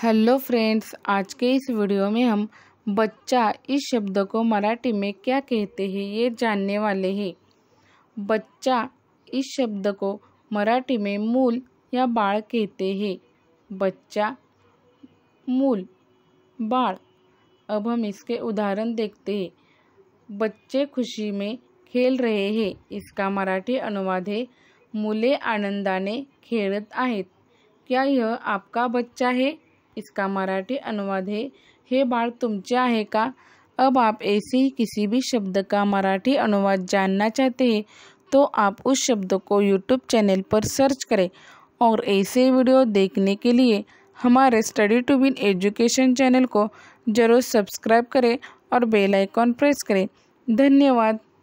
hello friends आज के इस वीडियो में हम बच्चा इस शब्द को मराठी में क्या कहते हैं ये जानने वाले हैं बच्चा इस शब्द को मराठी में मूल या बाल कहते हैं बच्चा मूल बाल अब हम इसके उदाहरण देखते हैं बच्चे खुशी में खेल रहे हैं इसका मराठी अनुवाद है मुले आनंदाने खेलत आहेत क्या यह आपका बच्चा है इसका मराठी अनुवाद है हे बाल तुमचे है का अब आप ऐसे ही किसी भी शब्द का मराठी अनुवाद जानना चाहते हैं तो आप उस शब्द को यूट्यूब चैनल पर सर्च करें और ऐसे वीडियो देखने के लिए हमारे स्टडी टू बिन एजुकेशन चैनल को ज़रूर सब्सक्राइब करें और बेल आइकॉन प्रेस करें धन्यवाद